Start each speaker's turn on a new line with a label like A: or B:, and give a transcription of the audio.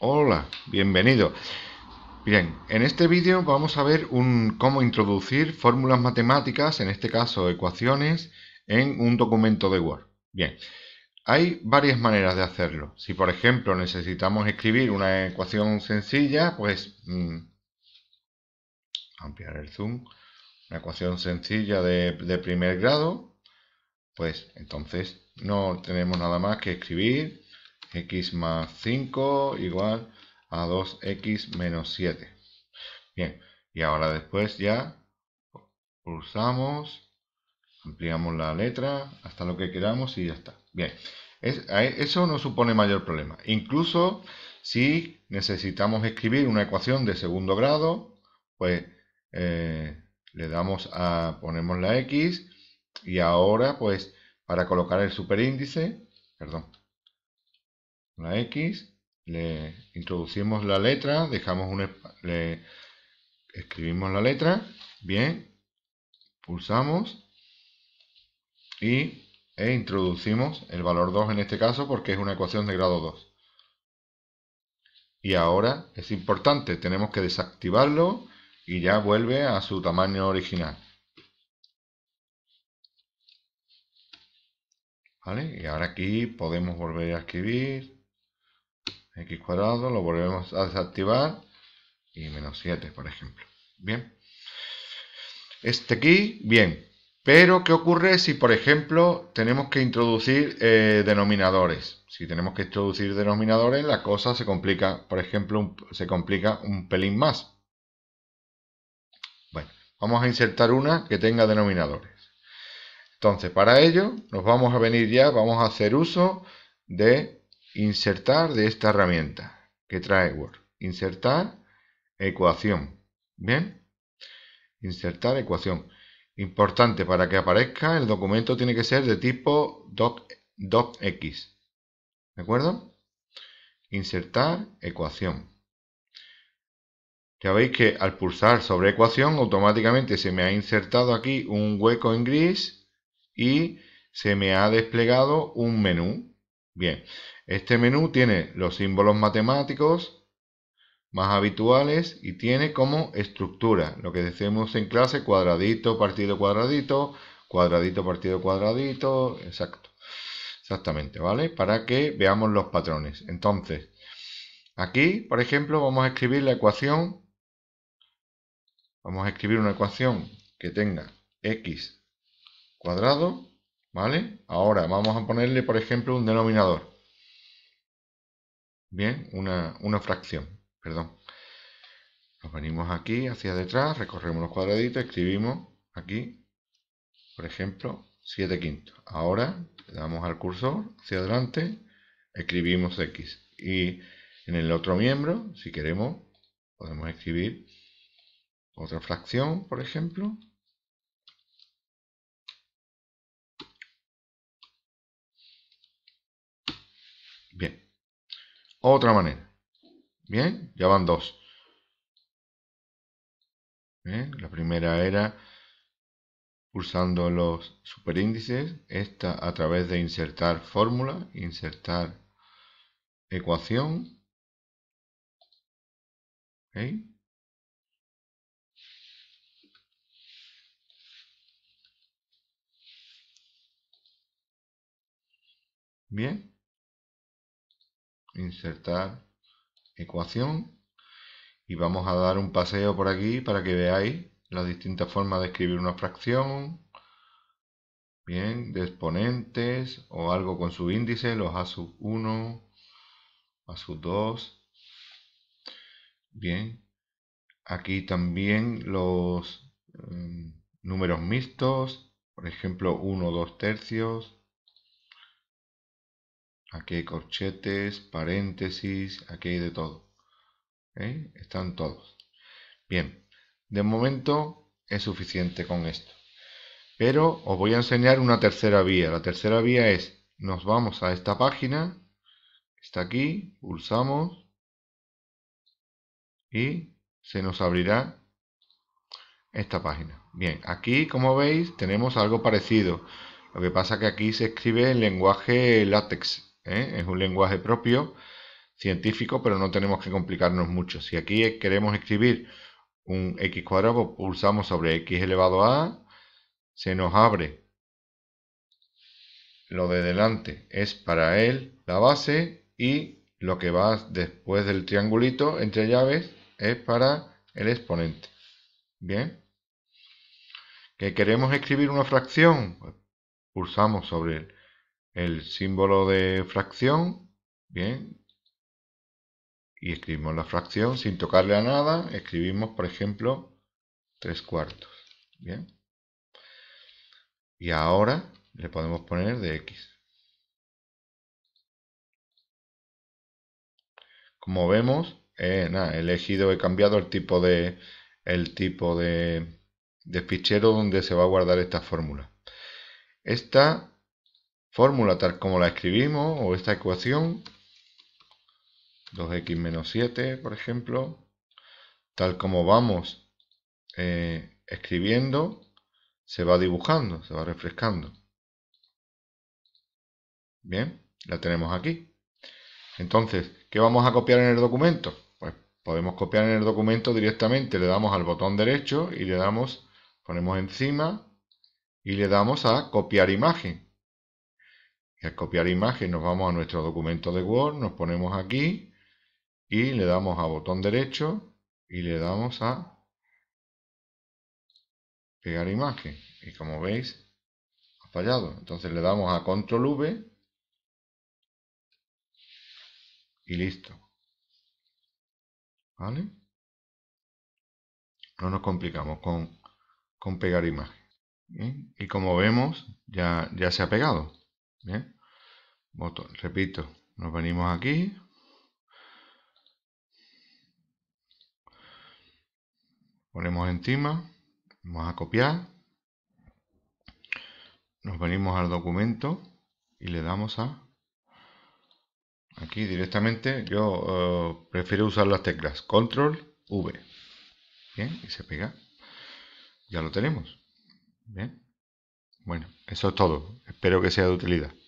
A: Hola, bienvenido. Bien, en este vídeo vamos a ver un, cómo introducir fórmulas matemáticas, en este caso ecuaciones, en un documento de Word. Bien, hay varias maneras de hacerlo. Si por ejemplo necesitamos escribir una ecuación sencilla, pues... Mm, ampliar el zoom. Una ecuación sencilla de primer grado, pues entonces no tenemos nada más que escribir x más 5 igual a 2x menos 7. Bien, y ahora después ya pulsamos, ampliamos la letra hasta lo que queramos y ya está. Bien, eso no supone mayor problema. Incluso si necesitamos escribir una ecuación de segundo grado, pues eh, le damos a, ponemos la x y ahora pues para colocar el superíndice, perdón, la X, le introducimos la letra, dejamos un, escribimos la letra, bien, pulsamos y e introducimos el valor 2 en este caso porque es una ecuación de grado 2. Y ahora es importante, tenemos que desactivarlo y ya vuelve a su tamaño original. Y ahora aquí podemos volver a escribir x cuadrado, lo volvemos a desactivar y menos 7, por ejemplo. Bien. Este aquí, bien. Pero, ¿qué ocurre si, por ejemplo, tenemos que introducir eh, denominadores? Si tenemos que introducir denominadores, la cosa se complica, por ejemplo, se complica un pelín más. Bueno, vamos a insertar una que tenga denominadores. Entonces, para ello, nos vamos a venir ya, vamos a hacer uso de insertar de esta herramienta que trae Word. Insertar ecuación. ¿Bien? Insertar ecuación. Importante, para que aparezca el documento tiene que ser de tipo doc, docx. ¿De acuerdo? Insertar ecuación. Ya veis que al pulsar sobre ecuación automáticamente se me ha insertado aquí un hueco en gris y se me ha desplegado un menú. Bien, este menú tiene los símbolos matemáticos más habituales y tiene como estructura lo que decimos en clase cuadradito, partido, cuadradito, cuadradito, partido, cuadradito, exacto. Exactamente, ¿vale? Para que veamos los patrones. Entonces, aquí, por ejemplo, vamos a escribir la ecuación. Vamos a escribir una ecuación que tenga x cuadrado, ¿vale? Ahora vamos a ponerle, por ejemplo, un denominador. Bien, una, fracción, perdón. Nos venimos aquí hacia detrás, recorremos los cuadraditos, escribimos aquí, por ejemplo, 7 quintos. Ahora le damos al cursor hacia adelante, escribimos X. Y en el otro miembro, si queremos, podemos escribir otra fracción, por ejemplo. Bien otra manera. Bien, ya van dos. la primera era pulsando los superíndices, esta a través de insertar fórmula, insertar ecuación. Bien insertar ecuación y vamos a dar un paseo por aquí para que veáis las distintas formas de escribir una fracción bien, de exponentes o algo con su índice, los a sub 1 a sub 2 bien aquí también los em, números mixtos por ejemplo 1, 2 tercios aquí hay corchetes, paréntesis, aquí hay de todo. ¿eh? Están todos. Bien, de momento es suficiente con esto. Pero os voy a enseñar una tercera vía. La tercera vía es, nos vamos a esta página, está aquí, pulsamos y se nos abrirá esta página. Bien, aquí como veis tenemos algo parecido. Lo que pasa es que aquí se escribe en lenguaje látex, ¿eh? es un lenguaje propio, científico, pero no tenemos que complicarnos mucho. Si aquí queremos escribir un x cuadrado, pulsamos sobre x elevado a, se nos abre lo de delante, es para él la base y lo que va después del triangulito entre llaves es para el exponente. Bien. ¿Que queremos escribir una fracción? Pues, pulsamos sobre el símbolo de fracción, bien, y escribimos la fracción sin tocarle a nada, escribimos, por ejemplo, tres cuartos, bien. Y ahora le podemos poner de x. Como vemos, eh, nada, he elegido, he cambiado el tipo de el tipo de, de fichero donde se va a guardar esta fórmula. Esta fórmula tal como la escribimos, o esta ecuación, 2x menos 7, por ejemplo, tal como vamos eh, escribiendo, se va dibujando, se va refrescando. Bien, la tenemos aquí. Entonces, ¿qué vamos a copiar en el documento? Pues podemos copiar en el documento directamente, le damos al botón derecho y le damos, ponemos encima y le damos a copiar imagen copiar imagen, nos vamos a nuestro documento de Word, nos ponemos aquí y le damos a botón derecho y le damos a pegar imagen. Y como veis, ha fallado. Entonces le damos a control V y listo. ¿Vale? No nos complicamos con, pegar imagen. Y como vemos, ya, ya se ha pegado. ¿Bien? botón, repito, nos venimos aquí. Ponemos encima, vamos a copiar. Nos venimos al documento y le damos a... Aquí directamente yo eh, prefiero usar las teclas control V. Bien, y se pega. Ya lo tenemos. Bien. Bueno, eso es todo. Espero que sea de utilidad.